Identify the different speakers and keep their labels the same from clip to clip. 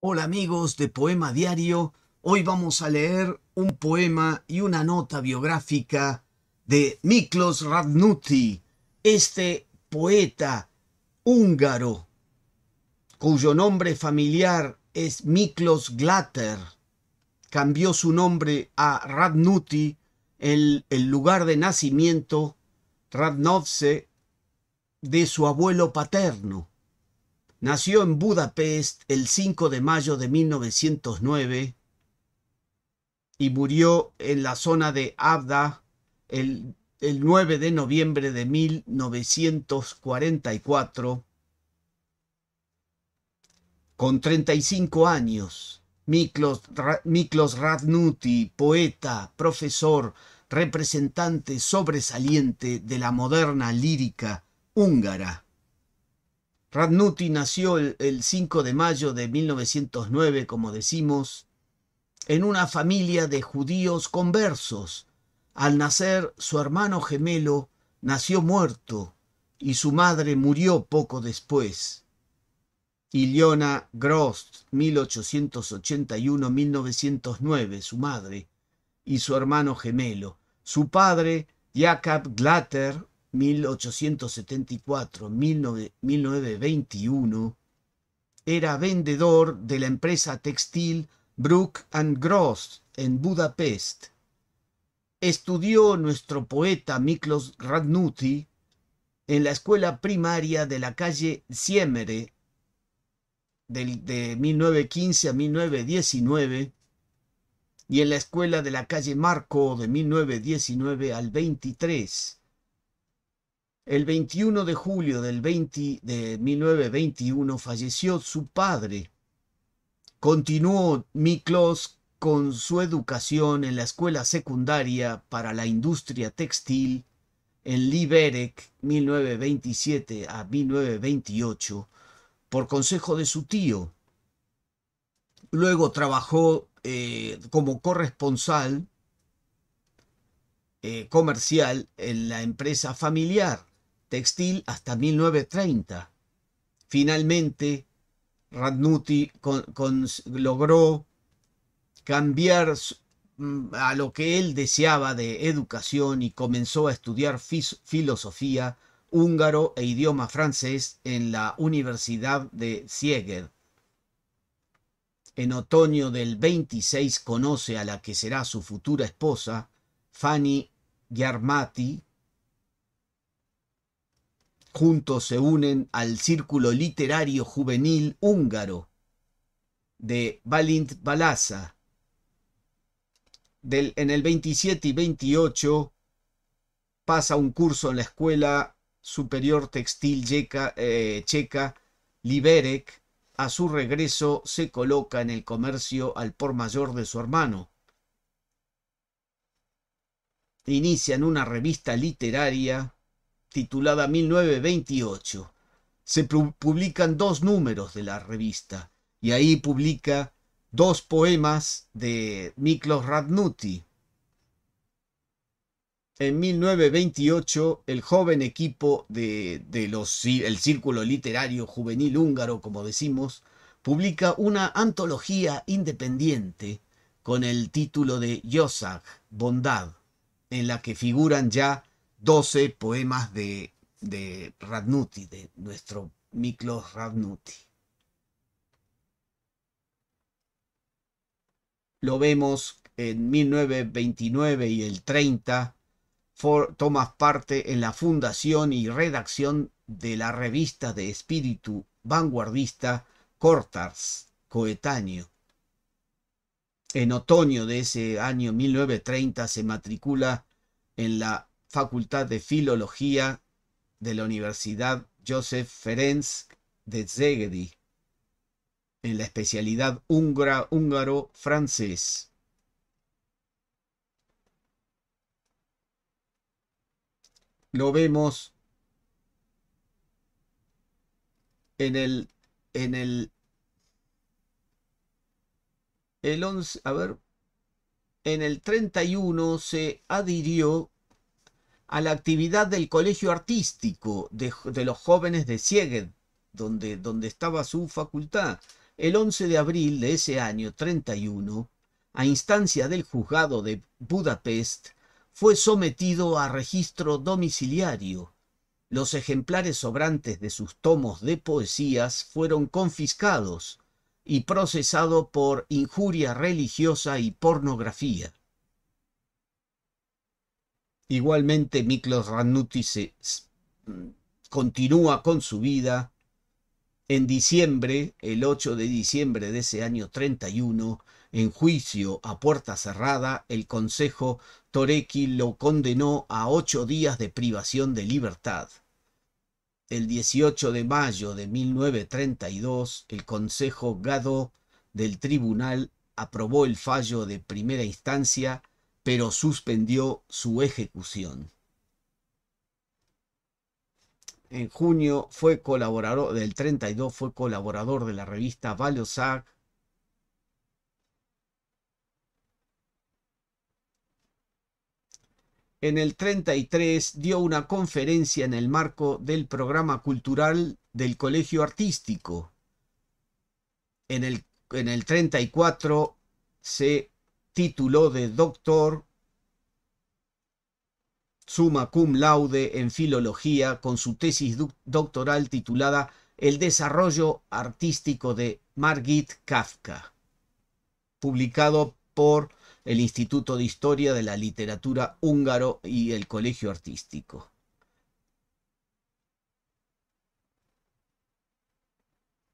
Speaker 1: Hola amigos de Poema Diario, hoy vamos a leer un poema y una nota biográfica de Miklos Radnuti, este poeta húngaro cuyo nombre familiar es Miklos Glatter. Cambió su nombre a Radnuti, el, el lugar de nacimiento, Radnovse, de su abuelo paterno. Nació en Budapest el 5 de mayo de 1909 y murió en la zona de Abda el, 9 de noviembre de 1944 con 35 años. Miklos, Miklos Radnuti, poeta, profesor, representante sobresaliente de la moderna lírica húngara. Radnuti nació el, 5 de mayo de 1909, como decimos, en una familia de judíos conversos. Al nacer, su hermano gemelo nació muerto y su madre murió poco después. Iliona Grost, 1881-1909, su madre, y su hermano gemelo. Su padre, Jakob Glatter, 1874-1921, era vendedor de la empresa textil Brook and Gross en Budapest. Estudió nuestro poeta Miklos Ragnuti en la escuela primaria de la calle Siemere de 1915 a 1919 y en la escuela de la calle Marco de 1919 al 23. El 21 de julio del 20, de 1921 falleció su padre. Continuó Miklos con su educación en la escuela secundaria para la industria textil en Liberec 1927 a 1928 por consejo de su tío. Luego trabajó eh, como corresponsal eh, comercial en la empresa familiar textil hasta 1930. Finalmente, Radnuti logró cambiar mm, a lo que él deseaba de educación y comenzó a estudiar filosofía húngaro e idioma francés en la Universidad de Sieger. En otoño del 26 conoce a la que será su futura esposa, Fanny Garmati, Juntos se unen al círculo literario juvenil húngaro de Balint Balaza. en el 27 y 28 pasa un curso en la Escuela Superior Textil eh, Checa, Liberec. A su regreso se coloca en el comercio al por mayor de su hermano. Inician una revista literaria titulada 1928. Se publican dos números de la revista y ahí publica dos poemas de Miklos Radnuti. En 1928, el joven equipo de, los, el Círculo Literario Juvenil Húngaro, como decimos, publica una antología independiente con el título de Yosag, Bondad, en la que figuran ya 12 poemas de, de Radnuti, de nuestro Miklos Radnuti. Lo vemos en 1929 y el 30. toma tomas parte en la fundación y redacción de la revista de espíritu vanguardista Cortars, coetáneo. En otoño de ese año 1930 se matricula en la Facultad de Filología de la Universidad Joseph Ferenc de Zegedi, en la especialidad húngaro-francés. Lo vemos en el, en el, el 11, a ver, en el 31 se adhirió a la actividad del colegio artístico de, los jóvenes de Sieged, donde, donde estaba su facultad. El 11 de abril de ese año 31, a instancia del juzgado de Budapest, fue sometido a registro domiciliario. Los ejemplares sobrantes de sus tomos de poesías fueron confiscados y procesado por injuria religiosa y pornografía. Igualmente Miklos Rannuti mm, continúa con su vida. En diciembre, el 8 de diciembre de ese año 31, en juicio a puerta cerrada, el Consejo Toreki lo condenó a ocho días de privación de libertad. El 18 de mayo de 1932, el Consejo Gado del Tribunal aprobó el fallo de primera instancia pero suspendió su ejecución. En junio fue colaborador del 32 fue colaborador de la revista Valosac. En el 33 dio una conferencia en el marco del programa cultural del Colegio Artístico. En el, en el 34 se título de doctor summa cum laude en filología con su tesis doctoral titulada El desarrollo artístico de Margit Kafka, publicado por el Instituto de Historia de la Literatura Húngaro y el Colegio Artístico.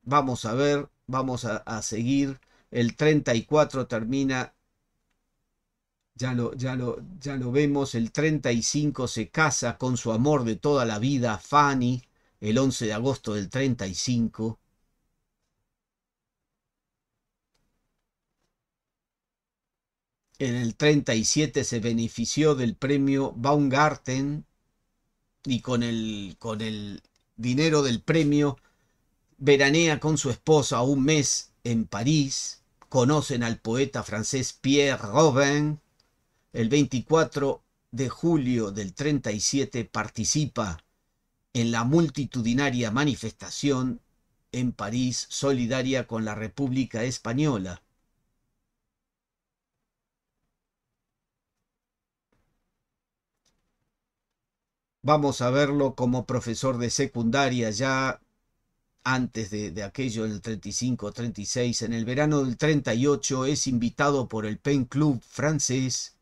Speaker 1: Vamos a ver, vamos a, a seguir. El 34 termina ya lo, ya, lo, vemos, el 35 se casa con su amor de toda la vida, Fanny, el 11 de agosto del 35. En el 37 se benefició del premio Baumgarten y con el, con el dinero del premio veranea con su esposa un mes en París. Conocen al poeta francés Pierre Robin, el 24 de julio del 37 participa en la multitudinaria manifestación en París solidaria con la República Española. Vamos a verlo como profesor de secundaria ya antes de, aquello en el 35-36. En el verano del 38 es invitado por el Pen Club francés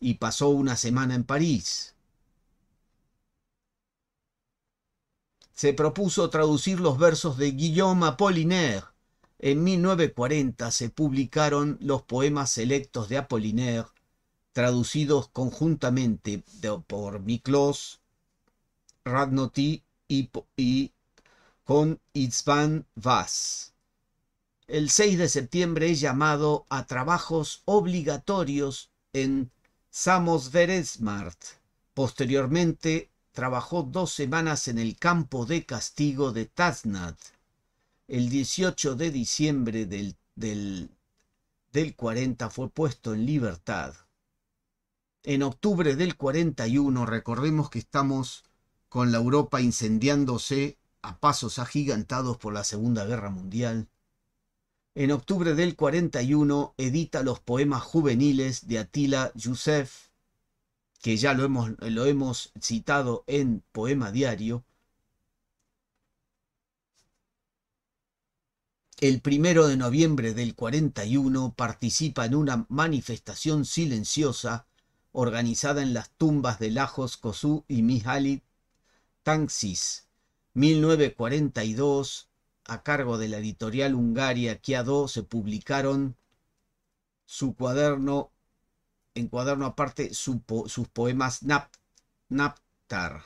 Speaker 1: y pasó una semana en París. Se propuso traducir los versos de Guillaume Apollinaire. En 1940 se publicaron los poemas selectos de Apollinaire, traducidos conjuntamente por Miklos, Radnoti y, y con Itzvan Vaz. El 6 de septiembre es llamado a trabajos obligatorios en Samos Veresmart. Posteriormente trabajó dos semanas en el campo de castigo de Taznat. El 18 de diciembre del, del 40 fue puesto en libertad. En octubre del 41, recordemos que estamos con la Europa incendiándose a pasos agigantados por la Segunda Guerra Mundial, en octubre del 41 edita los poemas juveniles de Atila Youssef, que ya lo hemos, lo hemos citado en Poema Diario. El primero de noviembre del 41 participa en una manifestación silenciosa organizada en las tumbas de Lajos Kosú y Mihaly Tanksis. 1942 a cargo de la editorial hungaria Kiado, se publicaron su cuaderno, en cuaderno aparte, sus poemas Nap, Naptar.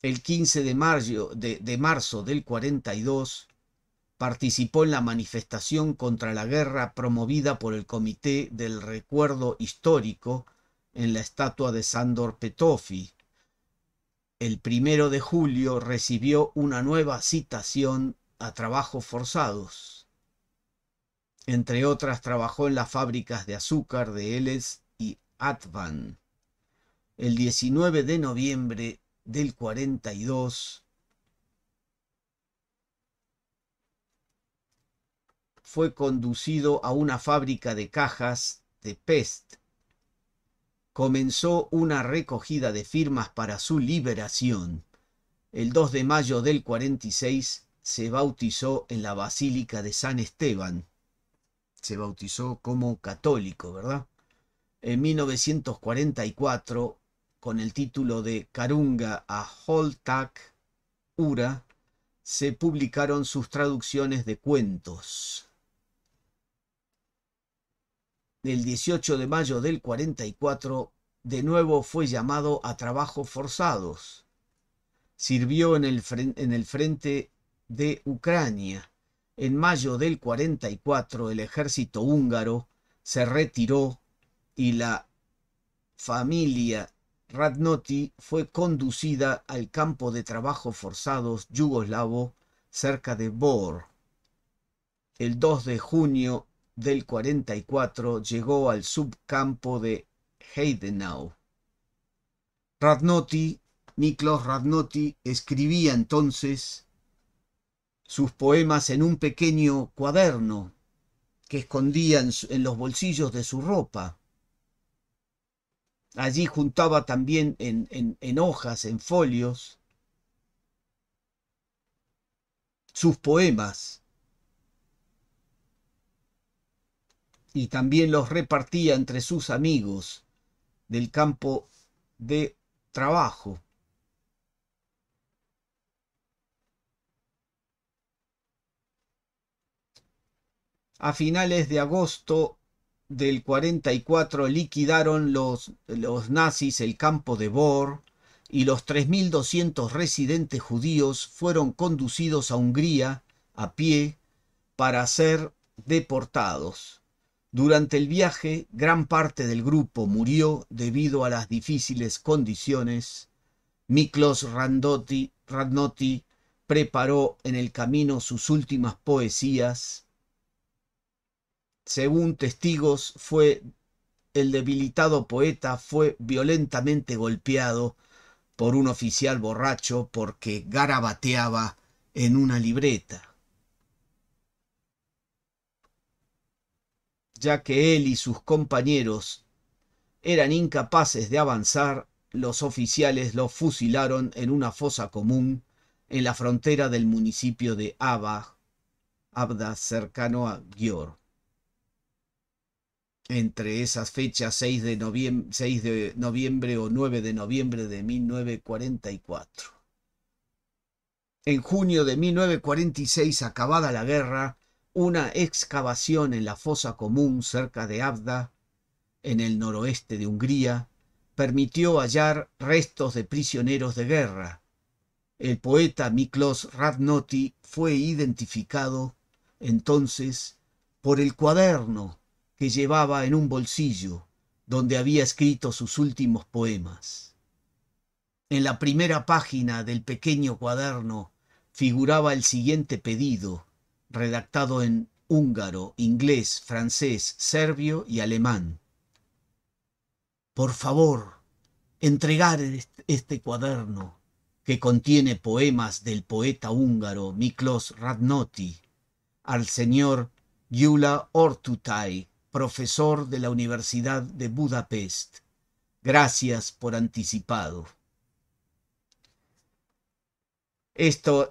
Speaker 1: El 15 de, marzo, de marzo del 42 participó en la manifestación contra la guerra promovida por el Comité del Recuerdo Histórico en la estatua de Sandor Petofi, el primero de julio recibió una nueva citación a trabajos forzados. Entre otras, trabajó en las fábricas de azúcar de Eles y Atvan. El 19 de noviembre del 42 fue conducido a una fábrica de cajas de Pest comenzó una recogida de firmas para su liberación. El 2 de mayo del 46 se bautizó en la Basílica de San Esteban. Se bautizó como católico, ¿verdad? En 1944, con el título de Carunga a Holtak Ura, se publicaron sus traducciones de cuentos el 18 de mayo del 44, de nuevo fue llamado a trabajos forzados. Sirvió en el, frente de Ucrania. En mayo del 44 el ejército húngaro se retiró y la familia Radnoti fue conducida al campo de trabajos forzados yugoslavo cerca de Bor. El 2 de junio del 44 llegó al subcampo de Heidenau. Radnoti, Miklos Radnoti escribía entonces sus poemas en un pequeño cuaderno que escondía en los bolsillos de su ropa. Allí juntaba también en, hojas, en folios, sus poemas. y también los repartía entre sus amigos del campo de trabajo. A finales de agosto del 44 liquidaron los, nazis el campo de Bor y los 3.200 residentes judíos fueron conducidos a Hungría a pie para ser deportados. Durante el viaje, gran parte del grupo murió debido a las difíciles condiciones. Miklos Randotti, preparó en el camino sus últimas poesías. Según testigos, fue el debilitado poeta fue violentamente golpeado por un oficial borracho porque garabateaba en una libreta. ya que él y sus compañeros eran incapaces de avanzar, los oficiales lo fusilaron en una fosa común en la frontera del municipio de Abba, Abda, cercano a Gior. Entre esas fechas, 6 de, 6 de noviembre o 9 de noviembre de 1944. En junio de 1946, acabada la guerra, una excavación en la fosa común cerca de Abda, en el noroeste de Hungría, permitió hallar restos de prisioneros de guerra. El poeta Miklos Radnoti fue identificado entonces por el cuaderno que llevaba en un bolsillo donde había escrito sus últimos poemas. En la primera página del pequeño cuaderno figuraba el siguiente pedido redactado en húngaro, inglés, francés, serbio y alemán. Por favor, entregar este, este cuaderno que contiene poemas del poeta húngaro Miklos Radnoti al señor Gyula Ortutai, profesor de la Universidad de Budapest. Gracias por anticipado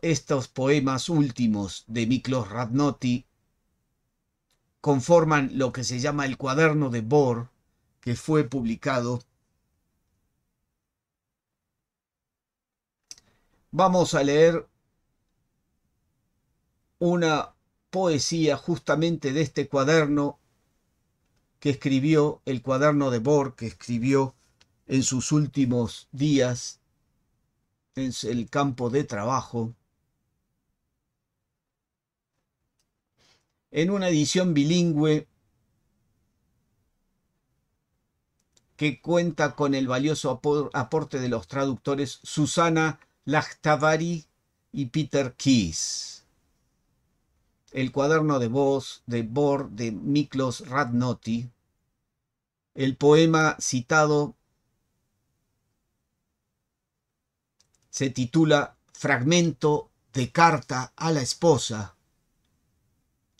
Speaker 1: estos poemas últimos de Miklos Radnoti conforman lo que se llama el cuaderno de Bohr, que fue publicado. Vamos a leer una poesía justamente de este cuaderno que escribió, el cuaderno de Bohr que escribió en sus últimos días el campo de trabajo. En una edición bilingüe que cuenta con el valioso aporte de los traductores Susana Lachtavari y Peter Keys. El cuaderno de voz de Bor de Miklos Radnoti. El poema citado se titula Fragmento de carta a la esposa.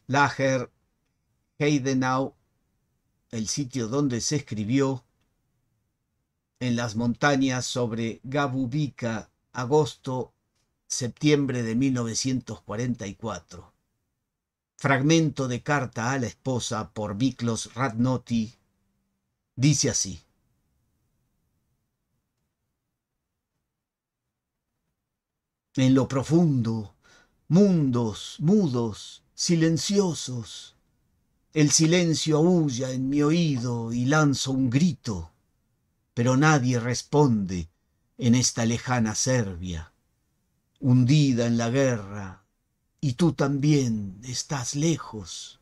Speaker 1: Lager, Heidenau, el sitio donde se escribió, en las montañas sobre Gabubica, agosto, septiembre de 1944. Fragmento de carta a la esposa por Miklos Radnoti dice así. en lo profundo, mundos, mudos, silenciosos. El silencio aúlla en mi oído y lanzo un grito, pero nadie responde en esta lejana Serbia, hundida en la guerra, y tú también estás lejos.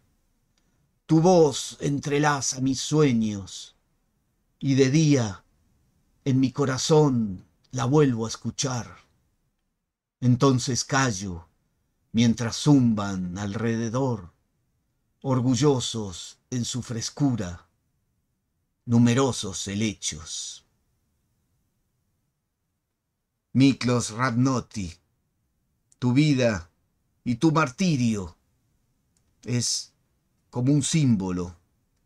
Speaker 1: Tu voz entrelaza mis sueños, y de día en mi corazón la vuelvo a escuchar. Entonces callo, mientras zumban alrededor, orgullosos en su frescura, numerosos helechos. Miklos Radnoti, tu vida y tu martirio es como un símbolo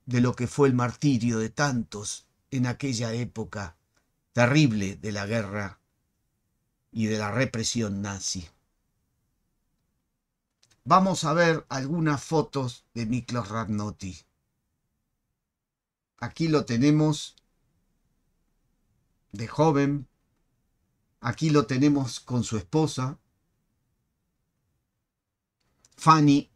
Speaker 1: de lo que fue el martirio de tantos en aquella época terrible de la guerra y de la represión nazi. Vamos a ver algunas fotos de Miklos Ravnoti. Aquí lo tenemos de joven. Aquí lo tenemos con su esposa, Fanny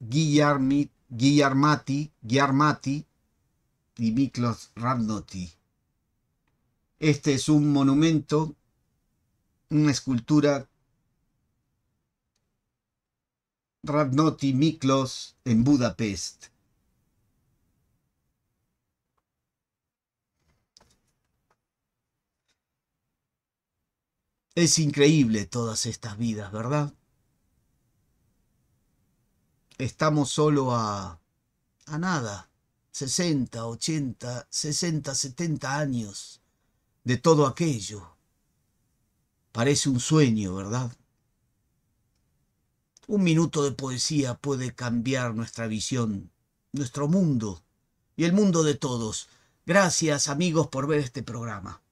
Speaker 1: Guillarmati, Guillarmati y Miklos Ravnoti. Este es un monumento, una escultura Ravnoti Miklos en Budapest. Es increíble todas estas vidas, ¿verdad? Estamos solo a... a nada. 60, 80, 60, 70 años de todo aquello. Parece un sueño, ¿verdad? Un minuto de poesía puede cambiar nuestra visión, nuestro mundo y el mundo de todos. Gracias amigos por ver este programa.